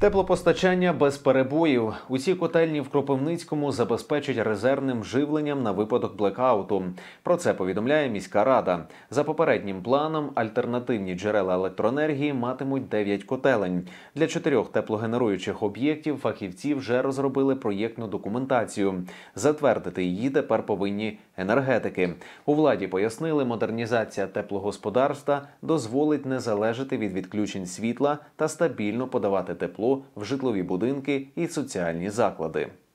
Теплопостачання без перебоїв. Усі котельні в Кропивницькому забезпечать резервним живленням на випадок блекауту. Про це повідомляє міська рада. За попереднім планом альтернативні джерела електроенергії матимуть 9 котелень. Для чотирьох теплогенеруючих об'єктів фахівці вже розробили проєктну документацію. Затвердити її тепер повинні енергетики. У владі пояснили, модернізація теплогосподарства дозволить не залежати від відключень світла та стабільно подавати тепло житло в житлові будинки і соціальні заклади.